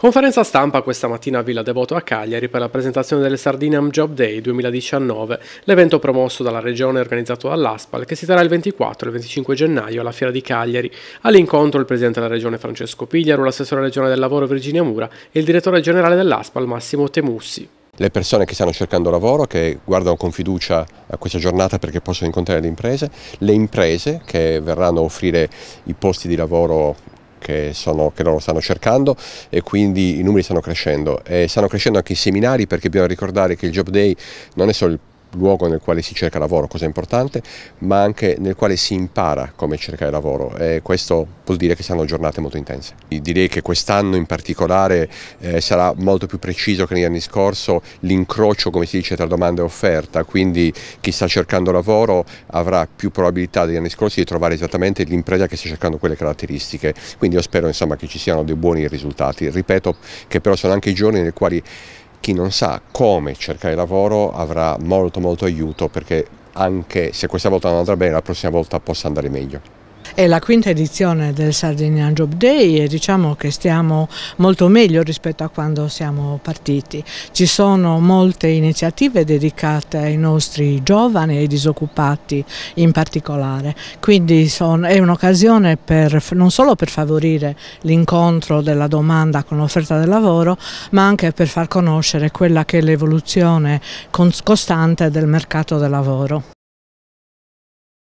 Conferenza stampa questa mattina a Villa Devoto a Cagliari per la presentazione delle Sardinium Job Day 2019, l'evento promosso dalla Regione e organizzato dall'ASPAL che si terrà il 24 e il 25 gennaio alla Fiera di Cagliari. All'incontro il Presidente della Regione Francesco Pigliaro, l'assessore regionale del lavoro Virginia Mura e il Direttore generale dell'ASPAL Massimo Temussi le persone che stanno cercando lavoro, che guardano con fiducia a questa giornata perché possono incontrare le imprese, le imprese che verranno a offrire i posti di lavoro che, sono, che loro stanno cercando e quindi i numeri stanno crescendo e stanno crescendo anche i seminari perché bisogna ricordare che il Job Day non è solo il luogo nel quale si cerca lavoro, cosa importante, ma anche nel quale si impara come cercare lavoro e questo vuol dire che saranno giornate molto intense. Direi che quest'anno in particolare eh, sarà molto più preciso che negli anni scorsi l'incrocio, come si dice, tra domanda e offerta, quindi chi sta cercando lavoro avrà più probabilità degli anni scorsi di trovare esattamente l'impresa che sta cercando quelle caratteristiche, quindi io spero insomma, che ci siano dei buoni risultati, ripeto che però sono anche i giorni nei quali chi non sa come cercare lavoro avrà molto molto aiuto perché anche se questa volta non andrà bene la prossima volta possa andare meglio. È la quinta edizione del Sardinian Job Day e diciamo che stiamo molto meglio rispetto a quando siamo partiti. Ci sono molte iniziative dedicate ai nostri giovani e ai disoccupati in particolare, quindi son, è un'occasione non solo per favorire l'incontro della domanda con l'offerta del lavoro, ma anche per far conoscere quella che è l'evoluzione costante del mercato del lavoro.